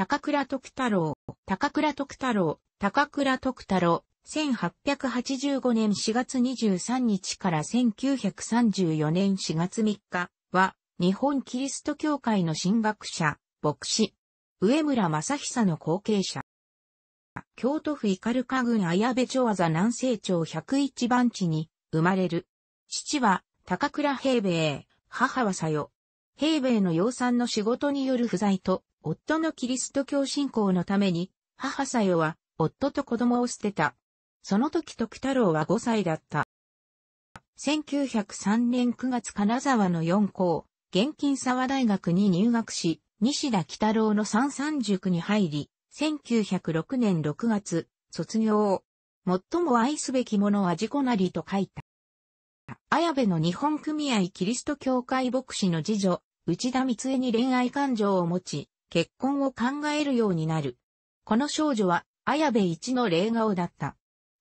高倉徳太郎、高倉徳太郎、高倉徳太郎、1885年4月23日から1934年4月3日は、日本キリスト教会の神学者、牧師、上村正久の後継者。京都府イカルカ郡綾部町技南西町101番地に生まれる。父は高倉平米、母はさよ。平米の養蚕の仕事による不在と、夫のキリスト教信仰のために、母さよは、夫と子供を捨てた。その時徳太郎は5歳だった。1903年9月金沢の4校、現金沢大学に入学し、西田北郎の三三塾に入り、1906年6月、卒業。最も愛すべきものは事故なりと書いた。綾部の日本組合キリスト教会牧師の次女、内田光恵に恋愛感情を持ち、結婚を考えるようになる。この少女は、綾部一の霊顔だった。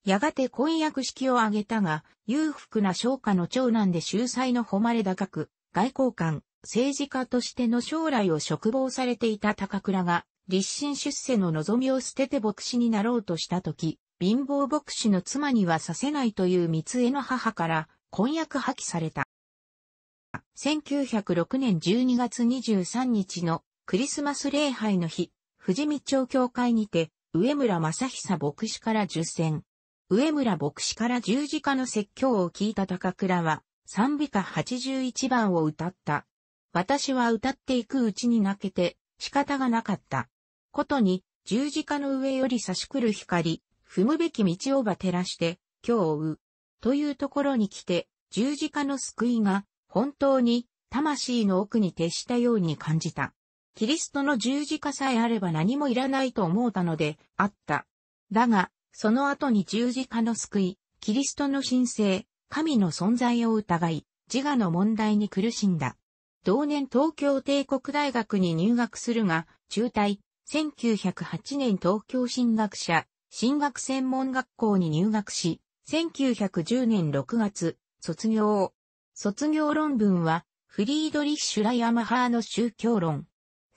やがて婚約式を挙げたが、裕福な商家の長男で秀才の誉れ高く、外交官、政治家としての将来を嘱望されていた高倉が、立身出世の望みを捨てて牧師になろうとした時、貧乏牧師の妻にはさせないという三江の母から婚約破棄された。1906年12月23日のクリスマス礼拝の日、富士見町教会にて、上村正久牧師から受選。上村牧師から十字架の説教を聞いた高倉は、賛美歌81番を歌った。私は歌っていくうちに泣けて、仕方がなかった。ことに、十字架の上より差し来る光、踏むべき道をば照らして、今日をう。というところに来て、十字架の救いが、本当に、魂の奥に徹したように感じた。キリストの十字架さえあれば何もいらないと思うたので、あった。だが、その後に十字架の救い、キリストの神聖、神の存在を疑い、自我の問題に苦しんだ。同年東京帝国大学に入学するが、中退、1908年東京進学者、進学専門学校に入学し、1910年6月、卒業。卒業論文は、フリードリッシュ・ライアマハーの宗教論、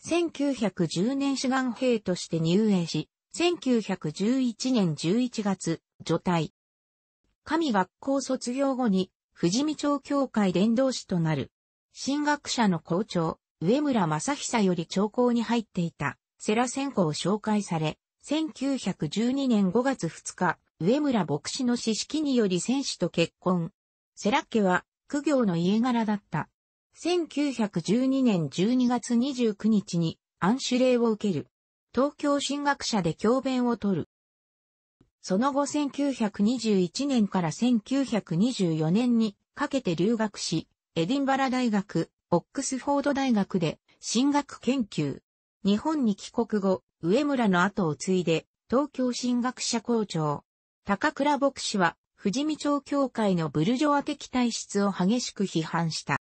1910年志願兵として入営し、1911年11月、除隊。神学校卒業後に、富士見町教会伝道師となる。新学者の校長、上村正久より長校に入っていた、セラ専攻を紹介され、1912年5月2日、上村牧師の指式により戦士と結婚。セラ家は、苦行の家柄だった。1912年12月29日に暗指令を受ける。東京進学者で教鞭を取る。その後1921年から1924年にかけて留学し、エディンバラ大学、オックスフォード大学で進学研究。日本に帰国後、上村の後を継いで、東京進学者校長。高倉牧師は、富士見町教会のブルジョア的体質を激しく批判した。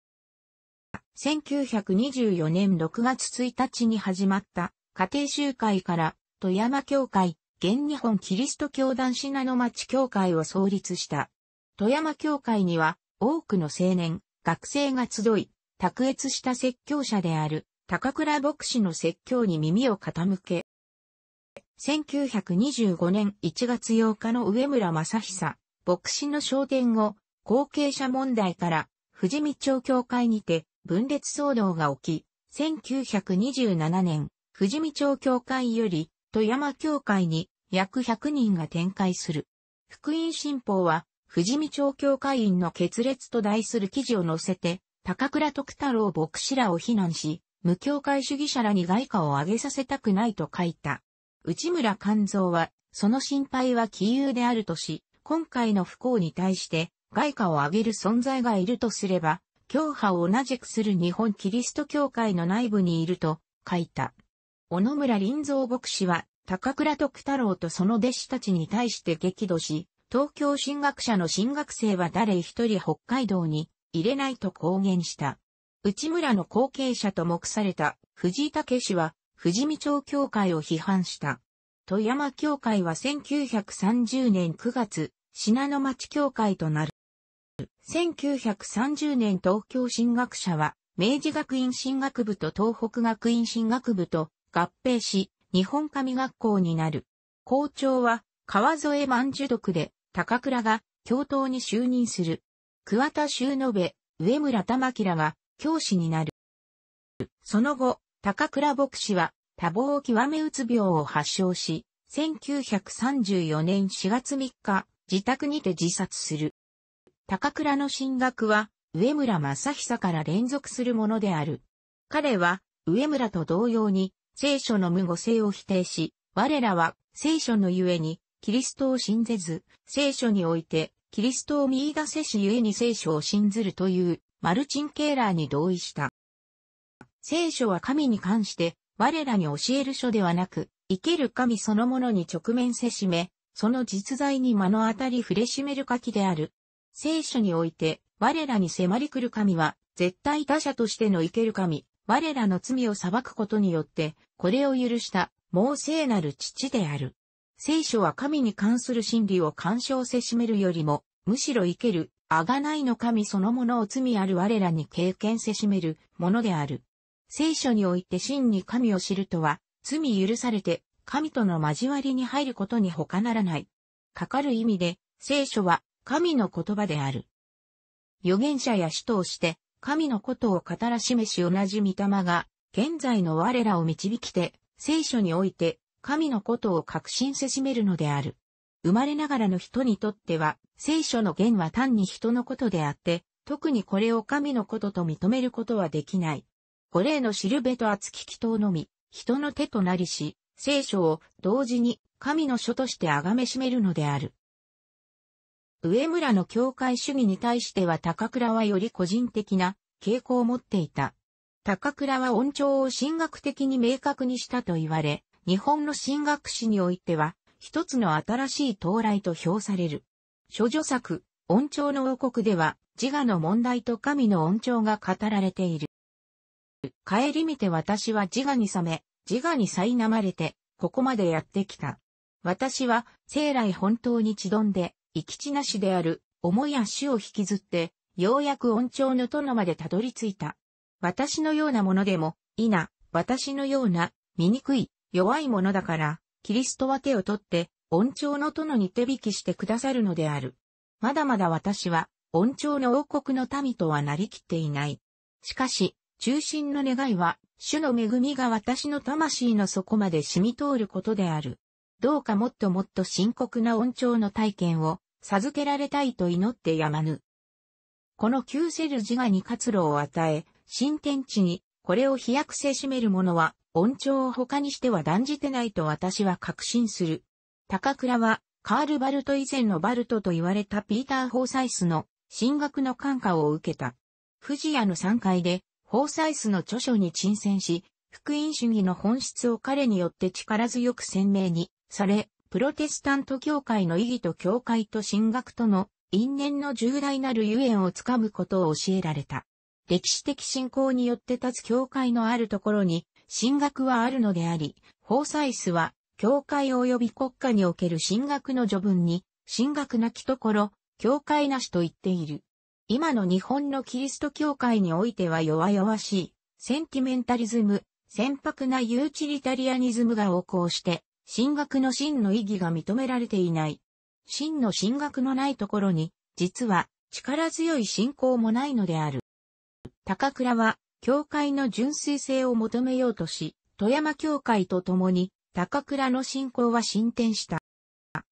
1924年6月1日に始まった家庭集会から富山教会、現日本キリスト教団品の町教会を創立した。富山教会には多くの青年、学生が集い、卓越した説教者である高倉牧師の説教に耳を傾け、1925年1月8日の上村正久、牧師の商店後、後継者問題から、富士見町教会にて、分裂騒動が起き、1927年、富士見町教会より、富山教会に約100人が展開する。福音新報は、富士見町教会員の決裂と題する記事を載せて、高倉徳太郎牧師らを非難し、無教会主義者らに外貨を上げさせたくないと書いた。内村勘蔵は、その心配は杞憂であるとし、今回の不幸に対して、外貨を上げる存在がいるとすれば、教派を同じくする日本キリスト教会の内部にいると書いた。小野村林蔵牧師は、高倉徳太郎とその弟子たちに対して激怒し、東京進学者の進学生は誰一人北海道に入れないと公言した。内村の後継者と目された藤井武氏は、富士見町協会を批判した。富山協会は1930年9月、信濃町協会となる。1930年東京進学者は、明治学院進学部と東北学院進学部と合併し、日本神学校になる。校長は、川添万樹徳で、高倉が教頭に就任する。桑田修延、上村玉明らが教師になる。その後、高倉牧師は多忙を極めうつ病を発症し、1934年4月3日、自宅にて自殺する。高倉の進学は、上村正久から連続するものである。彼は、上村と同様に、聖書の無語性を否定し、我らは、聖書のゆえに、キリストを信ぜず、聖書において、キリストを見出せしゆえに聖書を信ずるという、マルチン・ケーラーに同意した。聖書は神に関して、我らに教える書ではなく、生ける神そのものに直面せしめ、その実在に目の当たり触れしめる書きである。聖書において、我らに迫り来る神は、絶対他者としての生ける神、我らの罪を裁くことによって、これを許した、も聖なる父である。聖書は神に関する真理を干渉せしめるよりも、むしろ生ける、あがないの神そのものを罪ある我らに経験せしめるものである。聖書において真に神を知るとは、罪許されて、神との交わりに入ることに他ならない。かかる意味で、聖書は神の言葉である。預言者や使徒をして、神のことを語らしめし同じ御霊が、現在の我らを導きて、聖書において、神のことを確信せしめるのである。生まれながらの人にとっては、聖書の言は単に人のことであって、特にこれを神のことと認めることはできない。これへのしるべと厚き祈祷のみ、人の手となりし、聖書を同時に神の書として崇めしめるのである。上村の教会主義に対しては高倉はより個人的な傾向を持っていた。高倉は音調を神学的に明確にしたと言われ、日本の神学史においては、一つの新しい到来と評される。諸女作、音調の王国では、自我の問題と神の音調が語られている。帰り見て私は自我に覚め、自我に苛まれて、ここまでやってきた。私は、生来本当に血どんで、行き地なしである、重い足を引きずって、ようやく音調の殿までたどり着いた。私のようなものでも、いな、私のような、醜い、弱いものだから、キリストは手を取って、音調の殿に手引きしてくださるのである。まだまだ私は、音調の王国の民とはなりきっていない。しかし、中心の願いは、主の恵みが私の魂の底まで染み通ることである。どうかもっともっと深刻な音調の体験を、授けられたいと祈ってやまぬ。この旧セル自我に活路を与え、新天地に、これを飛躍せしめる者は、恩寵を他にしては断じてないと私は確信する。高倉は、カール・バルト以前のバルトと言われたピーター・ホーサイスの、進学の感化を受けた。富士屋の3階で、ホーサイスの著書に沈潜し、福音主義の本質を彼によって力強く鮮明にされ、プロテスタント教会の意義と教会と神学との因縁の重大なるゆえんをつかむことを教えられた。歴史的信仰によって立つ教会のあるところに、神学はあるのであり、法祭スは、教会及び国家における神学の序文に、神学なきところ、教会なしと言っている。今の日本のキリスト教会においては弱々しい、センティメンタリズム、船舶なユーチリタリアニズムが横行して、進学の真の意義が認められていない。真の進学のないところに、実は力強い信仰もないのである。高倉は、教会の純粋性を求めようとし、富山教会と共に、高倉の信仰は進展した。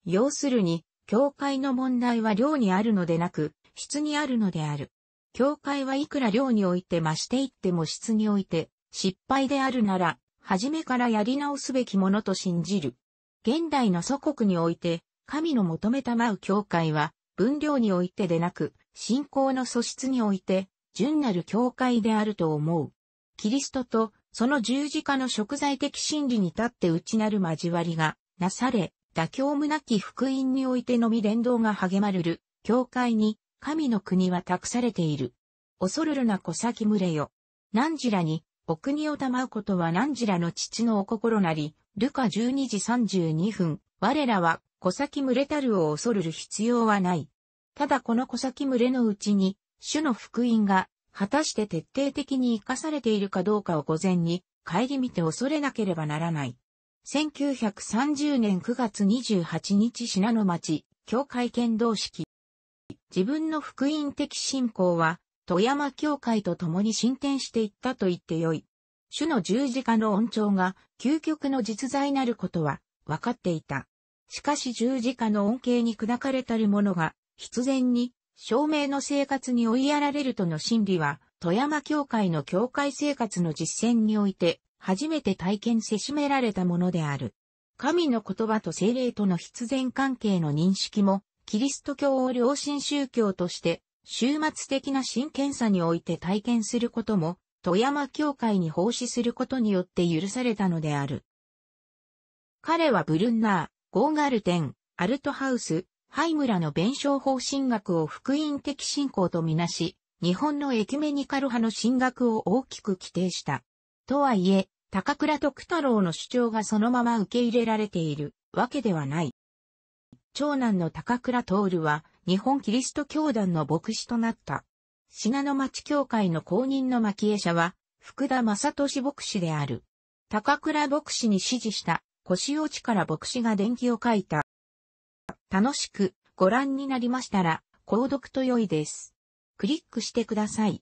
要するに、教会の問題は量にあるのでなく、質にあるのである。教会はいくら量において増していっても質において、失敗であるなら、初めからやり直すべきものと信じる。現代の祖国において、神の求めたまう教会は、分量においてでなく、信仰の素質において、純なる教会であると思う。キリストと、その十字架の食材的真理に立って内なる交わりが、なされ、妥協無なき福音においてのみ連動が励まれる、教会に、神の国は託されている。恐るるな小先群れよ。何時らに、お国を賜うことは何時らの父のお心なり、ルカ12時32分、我らは、小先群れたるを恐るる必要はない。ただこの小先群れのうちに、主の福音が、果たして徹底的に活かされているかどうかを午前に、帰り見て恐れなければならない。1930年9月28日品の町、教会剣道式。自分の福音的信仰は、富山教会と共に進展していったと言ってよい。主の十字架の恩寵が究極の実在なることは分かっていた。しかし十字架の恩恵に砕かれたる者が必然に証明の生活に追いやられるとの真理は富山教会の教会生活の実践において初めて体験せしめられたものである。神の言葉と精霊との必然関係の認識もキリスト教を良心宗教として終末的な新検査において体験することも、富山教会に奉仕することによって許されたのである。彼はブルンナー、ゴーガルテン、アルトハウス、ハイムラの弁証法神学を福音的信仰とみなし、日本のエキメニカル派の進学を大きく規定した。とはいえ、高倉徳太郎の主張がそのまま受け入れられているわけではない。長男の高倉徹は、日本キリスト教団の牧師となった。信濃町教会の公認の牧営者は、福田正俊牧師である。高倉牧師に指示した、腰落ちから牧師が伝記を書いた。楽しくご覧になりましたら、購読と良いです。クリックしてください。